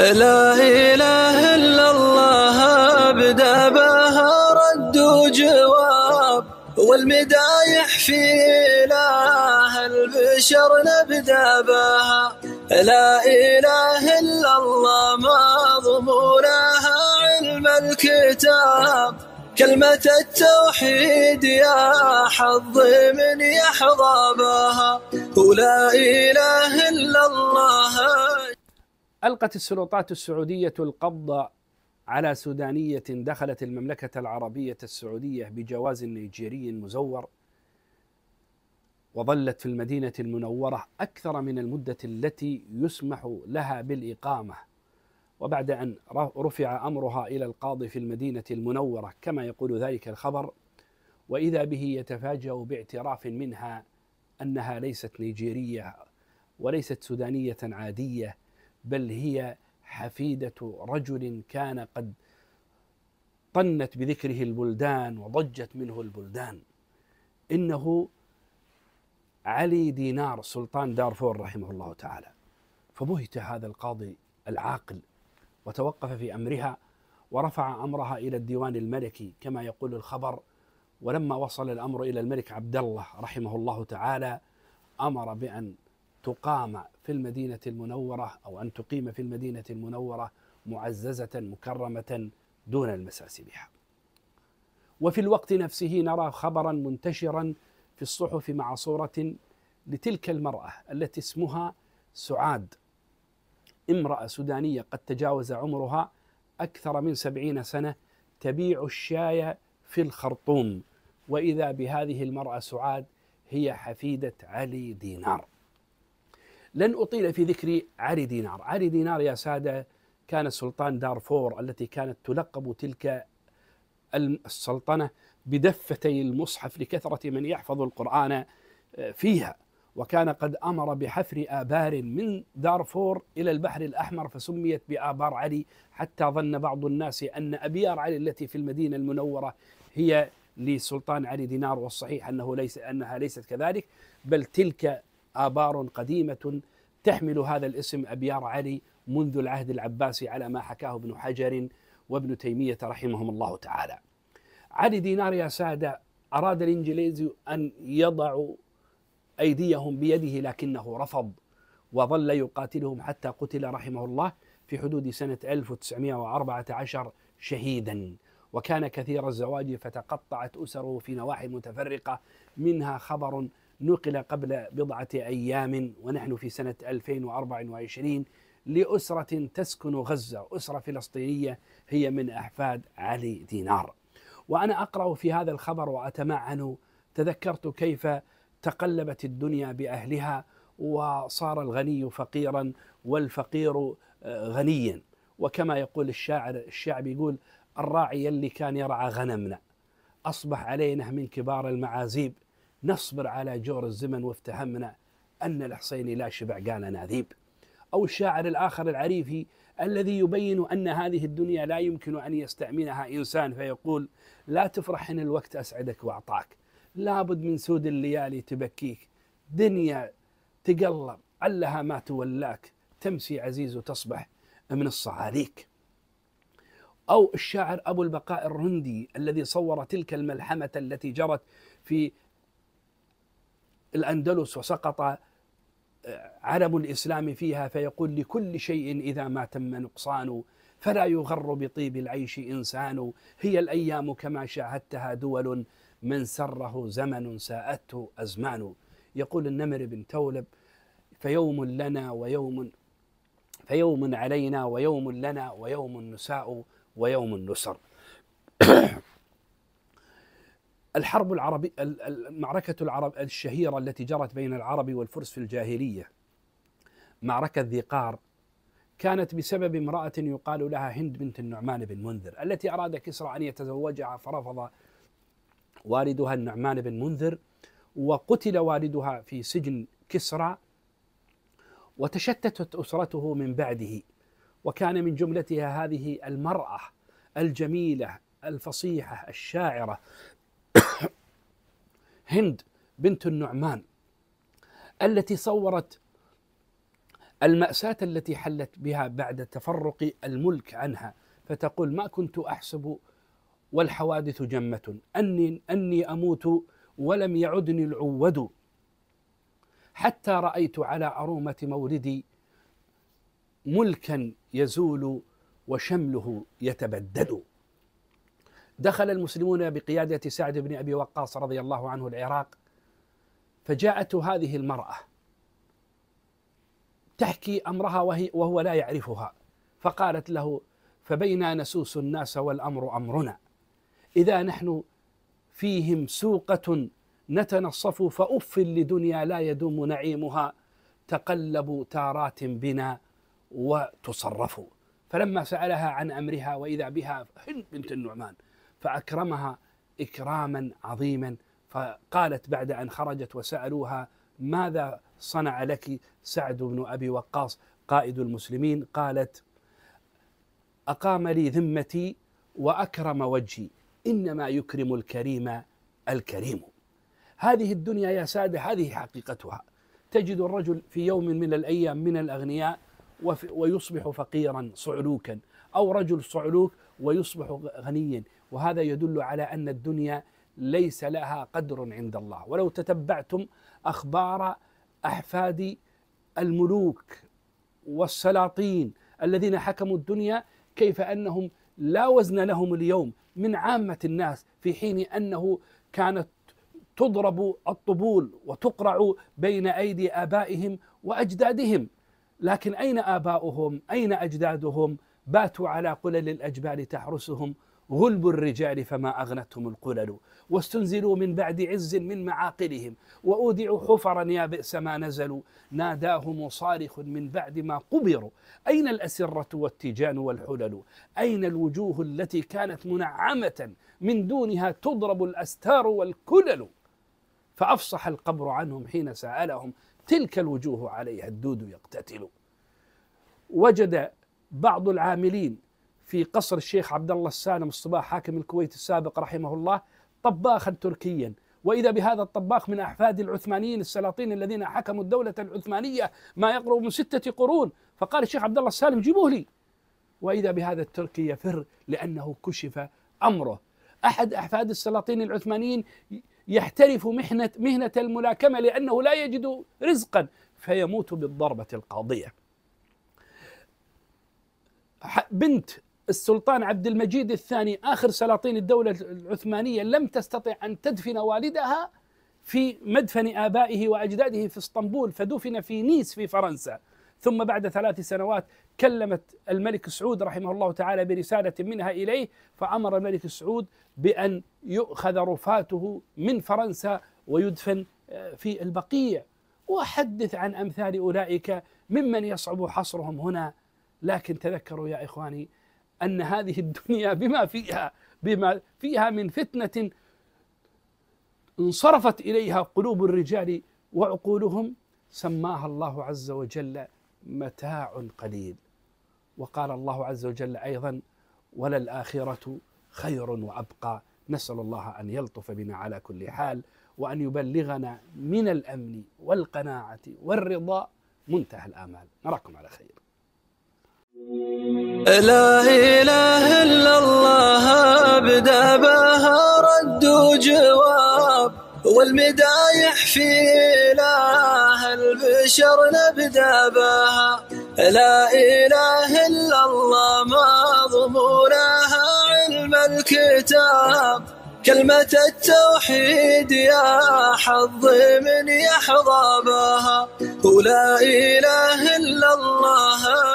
لا إله إلا الله أبدى بها رد وجواب والمدايح في إله البشر نبدأ بها لا إله إلا الله ما ضمونها علم الكتاب كلمة التوحيد يا حظ من يحظى بها ولا إله إلا الله ألقت السلطات السعودية القبض على سودانية دخلت المملكة العربية السعودية بجواز نيجيري مزور وظلت في المدينة المنورة أكثر من المدة التي يسمح لها بالإقامة وبعد أن رفع أمرها إلى القاضي في المدينة المنورة كما يقول ذلك الخبر وإذا به يتفاجأ باعتراف منها أنها ليست نيجيرية وليست سودانية عادية بل هي حفيدة رجل كان قد طنت بذكره البلدان وضجت منه البلدان إنه علي دينار سلطان دارفور رحمه الله تعالى فبهت هذا القاضي العاقل وتوقف في أمرها ورفع أمرها إلى الديوان الملكي كما يقول الخبر ولما وصل الأمر إلى الملك عبد الله رحمه الله تعالى أمر بأن تقام في المدينة المنورة أو أن تقيم في المدينة المنورة معززة مكرمة دون المساس بها. وفي الوقت نفسه نرى خبرا منتشرا في الصحف مع صورة لتلك المرأة التي اسمها سعاد امرأة سودانية قد تجاوز عمرها أكثر من سبعين سنة تبيع الشاي في الخرطوم وإذا بهذه المرأة سعاد هي حفيدة علي دينار لن أطيل في ذكر علي دينار علي دينار يا سادة كان سلطان دارفور التي كانت تلقب تلك السلطنة بدفتي المصحف لكثرة من يحفظ القرآن آه، فيها وكان قد أمر بحفر آبار من دارفور إلى البحر الأحمر فسميت بآبار علي حتى ظن بعض الناس أن أبيار علي التي في المدينة المنورة هي لسلطان علي دينار والصحيح أنه ليس أنها ليست كذلك بل تلك آبار قديمة تحمل هذا الاسم أبيار علي منذ العهد العباسي على ما حكاه ابن حجر وابن تيمية رحمهم الله تعالى علي دينار يا سادة أراد الإنجليز أن يضع أيديهم بيده لكنه رفض وظل يقاتلهم حتى قتل رحمه الله في حدود سنة 1914 شهيدا وكان كثير الزواج فتقطعت أسره في نواحي متفرقة منها خبر نقل قبل بضعة أيام ونحن في سنة 2024 لأسرة تسكن غزة أسرة فلسطينية هي من أحفاد علي دينار وأنا أقرأ في هذا الخبر وأتمعن تذكرت كيف تقلبت الدنيا بأهلها وصار الغني فقيرا والفقير آه، غنيا وكما يقول الشاعر الشعبي يقول الراعي اللي كان يرعى غنمنا أصبح علينا من كبار المعازيب نصبر على جور الزمن وافتهمنا أن الحصيني لا شبع قال ناذيب أو الشاعر الآخر العريفي الذي يبين أن هذه الدنيا لا يمكن أن يستعملها إنسان فيقول لا تفرح إن الوقت أسعدك وأعطاك لابد من سود الليالي تبكيك دنيا تقلب علها ما تولاك تمسي عزيز وتصبح من الصعاليك أو الشاعر أبو البقاء الرندي الذي صور تلك الملحمة التي جرت في الأندلس وسقط آه، علم الإسلام فيها فيقول لكل شيء إذا ما تم نقصان فلا يغر بطيب العيش إنسان هي الأيام كما شاهدتها دول من سره زمن ساءته أزمان يقول النمر بن تولب فيوم لنا ويوم فيوم علينا ويوم لنا ويوم نساء ويوم نسر الحرب العربية المعركة العرب الشهيرة التي جرت بين العرب والفرس في الجاهلية معركة ذي قار كانت بسبب امرأة يقال لها هند بنت النعمان بن منذر التي أراد كسرى أن يتزوجها فرفض والدها النعمان بن منذر وقتل والدها في سجن كسرى وتشتتت أسرته من بعده وكان من جملتها هذه المرأة الجميلة الفصيحة الشاعرة هند بنت النعمان التي صورت المأساة التي حلت بها بعد تفرق الملك عنها فتقول ما كنت أحسب والحوادث جمة أني أني أموت ولم يعدني العود حتى رأيت على أرومة موردي ملكا يزول وشمله يتبدد دخل المسلمون بقيادة سعد بن أبي وقاص رضي الله عنه العراق فجاءته هذه المرأة تحكي أمرها وهي وهو لا يعرفها فقالت له فبينا نسوس الناس والأمر أمرنا إذا نحن فيهم سوقة نتنصف فأف لدنيا لا يدوم نعيمها تقلبوا تارات بنا وتصرفوا فلما سألها عن أمرها وإذا بها هند بنت النعمان فأكرمها إكراما عظيما فقالت بعد أن خرجت وسألوها ماذا صنع لك سعد بن أبي وقاص قائد المسلمين قالت أقام لي ذمتي وأكرم وجهي إنما يكرم الكريم الكريم هذه الدنيا يا سادة هذه حقيقتها تجد الرجل في يوم من الأيام من الأغنياء ويصبح فقيرا صعلوكا أو رجل صعلوك ويصبح غنيا وهذا يدل على أن الدنيا ليس لها قدر عند الله ولو تتبعتم أخبار أحفاد الملوك والسلاطين الذين حكموا الدنيا كيف أنهم لا وزن لهم اليوم من عامة الناس في حين أنه كانت تضرب الطبول وتقرع بين أيدي آبائهم وأجدادهم لكن أين آباؤهم أين أجدادهم باتوا على قلل الأجبال تحرسهم غلب الرجال فما أغنتهم القلل واستنزلوا من بعد عز من معاقلهم وأودعوا حفرا يا بئس ما نزلوا ناداهم صارخ من بعد ما قبروا أين الأسرة والتيجان والحلل أين الوجوه التي كانت منعمة من دونها تضرب الأستار والكلل فأفصح القبر عنهم حين سألهم تلك الوجوه عليها الدود يقتتل وجد بعض العاملين في قصر الشيخ عبد الله السالم الصباح حاكم الكويت السابق رحمه الله طباخا تركيا واذا بهذا الطباخ من احفاد العثمانيين السلاطين الذين حكموا الدوله العثمانيه ما يقرب من سته قرون فقال الشيخ عبد الله السالم جيبوه لي واذا بهذا التركي يفر لانه كشف امره احد احفاد السلاطين العثمانيين يحترف محنه مهنه الملاكمه لانه لا يجد رزقا فيموت بالضربه القاضيه بنت السلطان عبد المجيد الثاني آخر سلاطين الدولة العثمانية لم تستطع أن تدفن والدها في مدفن آبائه وأجداده في اسطنبول فدفن في نيس في فرنسا ثم بعد ثلاث سنوات كلمت الملك سعود رحمه الله تعالى برسالة منها إليه فأمر الملك سعود بأن يؤخذ رفاته من فرنسا ويدفن آه، في البقيع وحدث عن أمثال أولئك ممن يصعب حصرهم هنا لكن تذكروا يا إخواني أن هذه الدنيا بما فيها بما فيها من فتنة انصرفت إليها قلوب الرجال وعقولهم سماها الله عز وجل متاع قليل وقال الله عز وجل أيضا وللآخرة خير وأبقى نسأل الله أن يلطف بنا على كل حال وأن يبلغنا من الأمن والقناعة والرضا منتهى الآمال نراكم على خير لا إله إلا الله أبدى بها رد وجواب والمدايح في إله البشر نبدأ بها لا إله إلا الله ما مضمونها علم الكتاب كلمة التوحيد يا حظ من يحظى بها ولا إله إلا الله